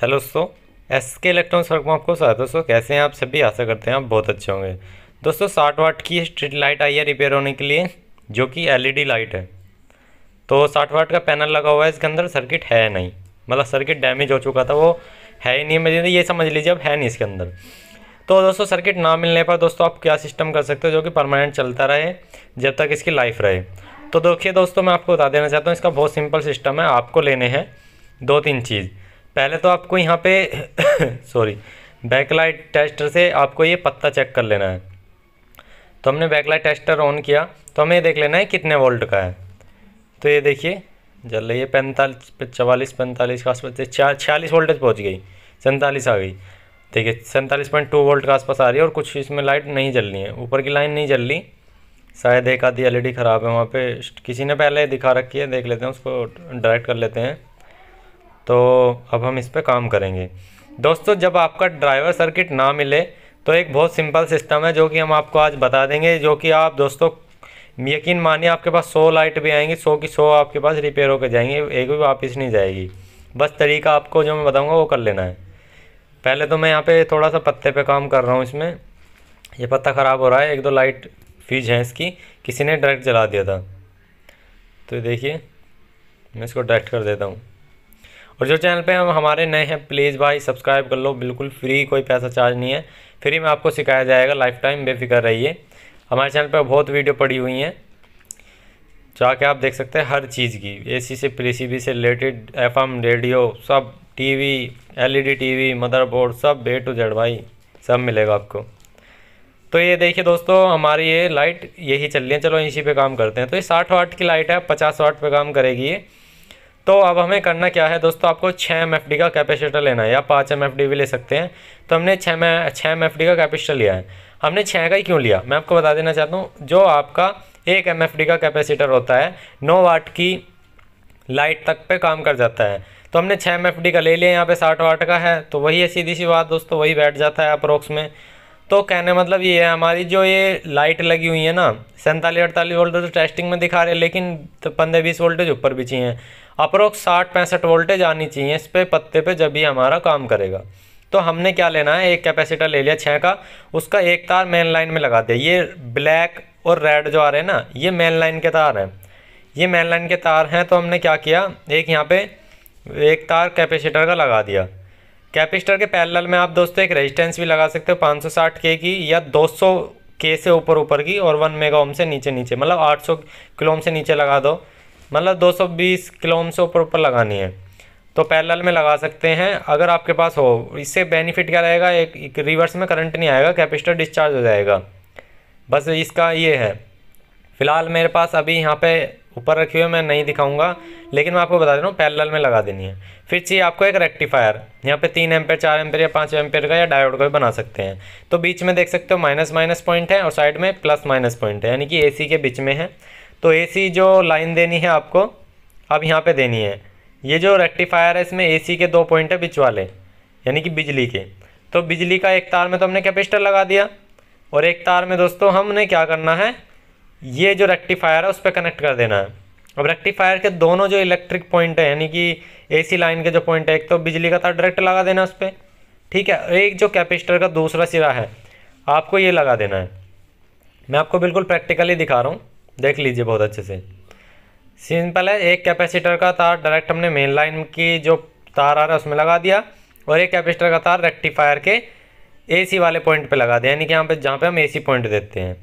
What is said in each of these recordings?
hello दोस्तों S के electronics work में आपको स्वागत दोस्तों कैसे हैं आप सभी आशा करते हैं आप बहुत अच्छे होंगे दोस्तों साठ वाट की स्ट्रीट लाइट आई है रिपेयर होने के लिए जो कि एलईडी e लाइट है तो साठ वाट का पैनल लगा हुआ है इसके अंदर सर्किट है नहीं मतलब सर्किट डैमेज हो चुका था वो है ही नहीं मेरे मतलब ये समझ लीजिए अब है नहीं इसके अंदर तो दोस्तों सर्किट ना मिलने पर दोस्तों आप क्या सिस्टम कर सकते हो जो कि परमानेंट चलता रहे जब तक इसकी लाइफ रहे तो देखिए दोस्तों मैं आपको बता देना चाहता हूँ इसका बहुत सिंपल सिस्टम है आपको लेने हैं दो तीन चीज़ पहले तो आपको यहाँ पे सॉरी बैकलाइट टेस्टर से आपको ये पत्ता चेक कर लेना है तो हमने बैकलाइट टेस्टर ऑन किया तो हमें देख लेना है कितने वोल्ट का है तो ये देखिए जल रही है पैंतालीस चवालीस पैंतालीस के आसपास छियालीस वोल्टेज पहुँच गई सैंतालीस आ गई ठीक है सैंतालीस पॉइंट टू वोल्ट के आसपास आ रही है और कुछ इसमें लाइट नहीं जल रही है ऊपर की लाइन नहीं जल रही शायद एक आधी एलईडी ख़राब है वहाँ पे किसी ने पहले दिखा रखी है देख लेते हैं उसको डायरेक्ट कर लेते हैं तो अब हम इस पर काम करेंगे दोस्तों जब आपका ड्राइवर सर्किट ना मिले तो एक बहुत सिंपल सिस्टम है जो कि हम आपको आज बता देंगे जो कि आप दोस्तों यकीन मानिए आपके पास सौ लाइट भी आएंगी सौ की सौ आपके पास रिपेयर होकर जाएंगे एक भी वापस नहीं जाएगी बस तरीका आपको जो मैं बताऊंगा वो कर लेना है पहले तो मैं यहाँ पे थोड़ा सा पत्ते पे काम कर रहा हूँ इसमें ये पत्ता ख़राब हो रहा है एक दो लाइट फ्यूज है इसकी किसी ने डायरेक्ट जला दिया था तो देखिए मैं इसको डायरेक्ट कर देता हूँ और जो चैनल पे हम हमारे नए हैं प्लीज़ भाई सब्सक्राइब कर लो बिल्कुल फ्री कोई पैसा चार्ज नहीं है फ्री में आपको सिखाया जाएगा लाइफ टाइम बेफिक्र रहिए हमारे चैनल पर बहुत वीडियो पड़ी हुई हैं जाके आप देख सकते हैं हर चीज़ की एसी से पीसीबी से रिलेटेड एफएम रेडियो सब टीवी एलईडी टीवी मदरबोर्ड सब ए टू जेड भाई सब मिलेगा आपको तो ये देखिए दोस्तों हमारी ये लाइट यही चल रही है चलो इसी पे काम करते हैं तो ये साठ वाट की लाइट है पचास वाट पे काम करेगी ये तो अब हमें करना क्या है दोस्तों आपको छः एम का कैपेसिटर लेना है या पाँच एम भी ले सकते हैं तो हमने छः में छः एम का कैपेसिटर लिया है हमने छः का ही क्यों लिया मैं आपको बता देना चाहता हूँ जो आपका एक एम का कैपेसिटर होता है नौ वाट की लाइट तक पे काम कर जाता है तो हमने छः एम का ले लिया यहाँ पे साठ वाट का है तो वही है सीधी सी बात दोस्तों वही बैठ जाता है अप्रोक्स में तो कहने मतलब ये है हमारी जो ये लाइट लगी हुई है ना सैंतालीस अड़तालीस वोल्ट तो टेस्टिंग में दिखा रहे हैं लेकिन तो पंद्रह बीस वोल्टेज ऊपर भी चाहिए अप्रोक्स साठ पैंसठ वोल्टेज आनी चाहिए इस पे पत्ते पे जब भी हमारा काम करेगा तो हमने क्या लेना है एक कैपेसिटर ले लिया छः का उसका एक तार मेन लाइन में लगा दिया ये ब्लैक और रेड जो आ रहे हैं ना ये मेन लाइन के तार हैं ये मेन लाइन के तार हैं तो हमने क्या किया एक यहाँ पे एक तार कैपेसिटर का लगा दिया कैपेसिटर के पैरेलल में आप दोस्तों एक रेजिस्टेंस भी लगा सकते हो साठ के की या सौ के से ऊपर ऊपर की और वन मेगा ओम से नीचे नीचे मतलब आठ किलो ओम से नीचे लगा दो मतलब 220 किलोम से ऊपर ऊपर लगानी है तो पैरेलल में लगा सकते हैं अगर आपके पास हो इससे बेनिफिट क्या रहेगा एक, एक रिवर्स में करंट नहीं आएगा कैपेसिटर डिस्चार्ज हो जाएगा बस इसका ये है फ़िलहाल मेरे पास अभी यहाँ पे ऊपर रखी हुई है मैं नहीं दिखाऊंगा लेकिन मैं आपको बता दे रहा हूँ पैरल में लगा देनी है फिर चाहिए आपको एक रेक्टिफायर यहाँ पे तीन एमपेयर चार एमपेयर या पाँच एमपेयर का या डायोड का भी बना सकते हैं तो बीच में देख सकते हो माइनस माइनस पॉइंट है और साइड में प्लस माइनस पॉइंट है यानी कि ए के बीच में है तो एसी जो लाइन देनी है आपको अब यहाँ पे देनी है ये जो रेक्टिफायर है इसमें एसी के दो पॉइंट है बिच वाले यानी कि बिजली के तो बिजली का एक तार में तो हमने कैपेसिटर लगा दिया और एक तार में दोस्तों हमने क्या करना है ये जो रेक्टिफायर है उस पर कनेक्ट कर देना है अब रेक्टिफायर के दोनों जो इलेक्ट्रिक पॉइंट है यानी कि एसी लाइन के जो पॉइंट है एक तो बिजली का तार डायरेक्ट लगा देना उस पर ठीक है एक जो कैपेसिटर का दूसरा सिरा है आपको ये लगा देना है मैं आपको बिल्कुल प्रैक्टिकली दिखा रहा हूँ देख लीजिए बहुत अच्छे से सिंपल है एक कैपेसिटर का तार डायरेक्ट हमने मेन लाइन की जो तार आ रहा है उसमें लगा दिया और एक कैपेसिटर का तार रेक्टिफायर के एसी वाले पॉइंट पे लगा दिया यानी कि यहाँ पे जहाँ पे हम एसी पॉइंट देते हैं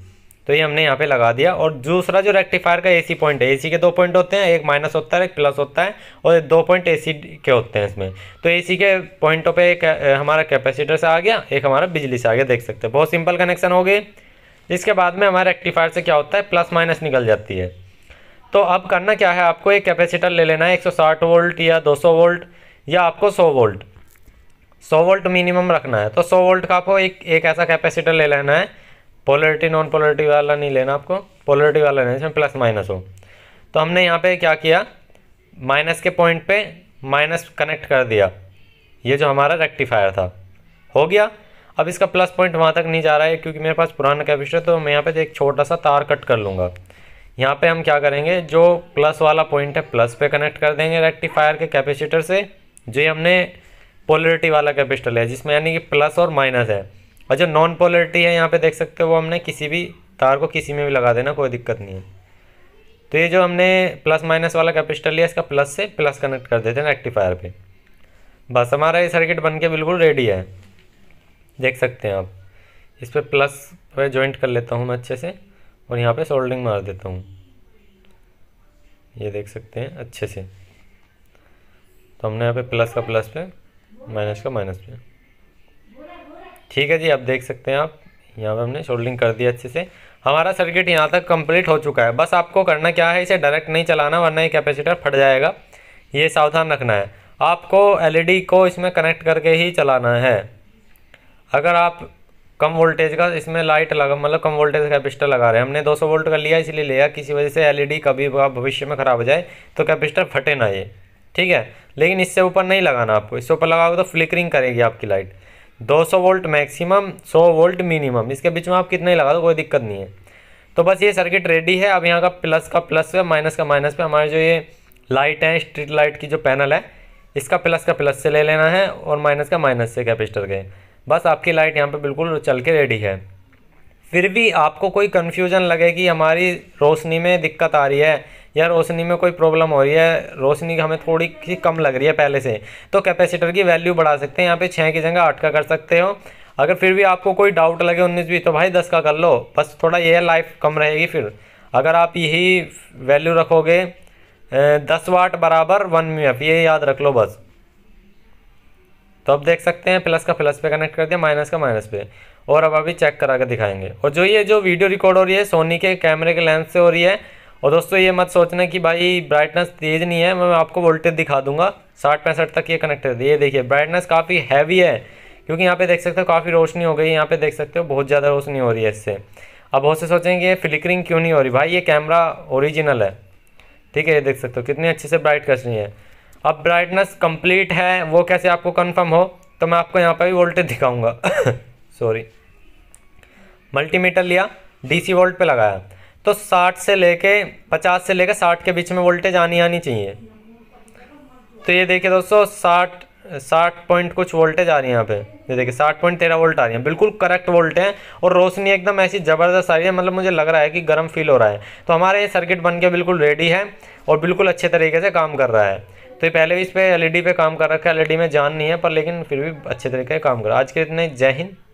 तो ये हमने यहाँ पे लगा दिया और दूसरा जो रेक्टिफायर का एसी पॉइंट है एसी के दो पॉइंट होते हैं एक माइनस होता है एक प्लस होता है और दो पॉइंट एसी के होते हैं इसमें तो एसी के पॉइंटों पे एक हमारा कैपेसिटर से आ गया एक हमारा बिजली से आ गया देख सकते हैं बहुत सिंपल कनेक्शन हो गए इसके बाद में हमारे रेक्टिफायर से क्या होता है प्लस माइनस निकल जाती है तो अब करना क्या है आपको एक कैपेसिटर ले लेना है 160 वोल्ट या 200 वोल्ट या आपको 100 वोल्ट 100 वोल्ट मिनिमम रखना है तो 100 वोल्ट का आपको एक एक ऐसा कैपेसिटर ले लेना है पोलरिटी नॉन पोलरिटी वाला नहीं लेना आपको पोलरिटी वाला लेना इसमें प्लस माइनस हो तो हमने यहाँ पे क्या किया माइनस के पॉइंट पे माइनस कनेक्ट कर दिया ये जो हमारा रेक्टिफायर था हो गया अब इसका प्लस पॉइंट वहाँ तक नहीं जा रहा है क्योंकि मेरे पास पुराना कैपेसिटर तो मैं यहाँ पे एक छोटा सा तार कट कर लूँगा यहाँ पे हम क्या करेंगे जो प्लस वाला पॉइंट है प्लस पे कनेक्ट कर देंगे रेक्टिफायर के कैपेसिटर से जो हमने पोलरिटी वाला कैपेसिटर लिया जिसमें यानी कि प्लस और माइनस है और जो नॉन पोलरिटी है यहाँ पर देख सकते हो वो हमने किसी भी तार को किसी में भी लगा देना कोई दिक्कत नहीं है तो ये जो हमने प्लस माइनस वाला कैपेसिटर लिया इसका प्लस से प्लस कनेक्ट कर देते हैं रेक्टिफायर पर बस हमारा ये सर्किट बन के बिल्कुल रेडी है देख सकते हैं आप इस पर प्लस पर ज्वाइंट कर लेता हूँ मैं अच्छे से और यहाँ पे सोल्डिंग मार देता हूँ ये देख सकते हैं अच्छे से तो हमने यहाँ पे प्लस का प्लस पे माइनस का माइनस पे ठीक है जी आप देख सकते हैं आप यहाँ पे हमने शोल्डिंग कर दिया अच्छे से हमारा सर्किट यहाँ तक कंप्लीट हो चुका है बस आपको करना क्या है इसे डायरेक्ट नहीं चलाना वरना ये कैपेसिटर फट जाएगा ये सावधान रखना है आपको एल e को इसमें कनेक्ट करके ही चलाना है अगर आप कम वोल्टेज का इसमें लाइट लगा मतलब कम वोल्टेज का कैपेसिटर लगा रहे हैं हमने 200 वोल्ट का लिया इसलिए लिया किसी वजह से एलईडी कभी भविष्य में ख़राब हो जाए तो कैपेसिटर फटे ना ये ठीक है लेकिन इससे ऊपर नहीं लगाना आपको इससे ऊपर लगाओगे तो फ्लिकरिंग करेगी आपकी light 200 volt maximum 100 volt minimum इसके बीच में आप कितना ही लगा दो कोई दिक्कत नहीं है तो बस ये सर्किट रेडी है अब यहाँ का प्लस का प्लस पे माइनस का माइनस पे हमारे जो ये लाइट है स्ट्रीट लाइट की जो पैनल है इसका प्लस का प्लस से ले लेना है और माइनस का माइनस से कैपेसिटर के बस आपकी लाइट यहाँ पर बिल्कुल चल के रेडी है फिर भी आपको कोई कन्फ्यूजन लगे कि हमारी रोशनी में दिक्कत आ रही है या रोशनी में कोई प्रॉब्लम हो रही है रोशनी हमें थोड़ी सी कम लग रही है पहले से तो कैपेसिटर की वैल्यू बढ़ा सकते हैं यहाँ पे छः की जगह आठ का कर सकते हो अगर फिर भी आपको कोई डाउट लगे उन्नीस बीस तो भाई दस का कर लो बस थोड़ा है लाइफ कम रहेगी फिर अगर आप यही वैल्यू रखोगे दस वाट बराबर वन एफ ये याद रख लो बस तो आप देख सकते हैं प्लस का प्लस पे कनेक्ट कर दिया माइनस का माइनस पे और अब अभी चेक करा के दिखाएंगे और जो ये जो वीडियो रिकॉर्ड हो रही है सोनी के कैमरे के लेंस से हो रही है और दोस्तों ये मत सोचना कि भाई ब्राइटनेस तेज़ नहीं है मैं आपको वोल्टेज दिखा दूंगा साठ पैंसठ तक ये कनेक्ट कर ये देखिए ब्राइटनेस काफ़ी हैवी है क्योंकि यहाँ पे देख सकते हो काफ़ी रोशनी हो गई यहाँ पे देख सकते हो बहुत ज़्यादा रोशनी हो रही है इससे अब बहुत से सोचेंगे ये फ्लिकरिंग क्यों नहीं हो रही भाई ये कैमरा ओरिजिनल है ठीक है ये देख सकते हो कितनी अच्छे से ब्राइट कस रही है अब ब्राइटनेस कंप्लीट है वो कैसे आपको कंफर्म हो तो मैं आपको यहाँ पर भी वोल्टेज दिखाऊंगा सॉरी मल्टीमीटर लिया डीसी वोल्ट पे लगाया तो 60 से लेके 50 से लेके 60 के बीच में वोल्टेज आनी आनी चाहिए तो ये देखिए दोस्तों 60 60 पॉइंट कुछ वोल्टेज आ रही है यहाँ पर ये देखिए साठ पॉइंट तेरह वोल्ट आ रही है बिल्कुल करेक्ट वोल्ट है और रोशनी एकदम ऐसी ज़बरदस्त आ रही है मतलब मुझे लग रहा है कि गर्म फील हो रहा है तो हमारा ये सर्किट बन के बिल्कुल रेडी है और बिल्कुल अच्छे तरीके से काम कर रहा है तो ये पहले भी इस पर एल e पे काम कर रखा है एल e में जान नहीं है पर लेकिन फिर भी अच्छे तरीके से काम कर रहा है आज के इतने जय हिंद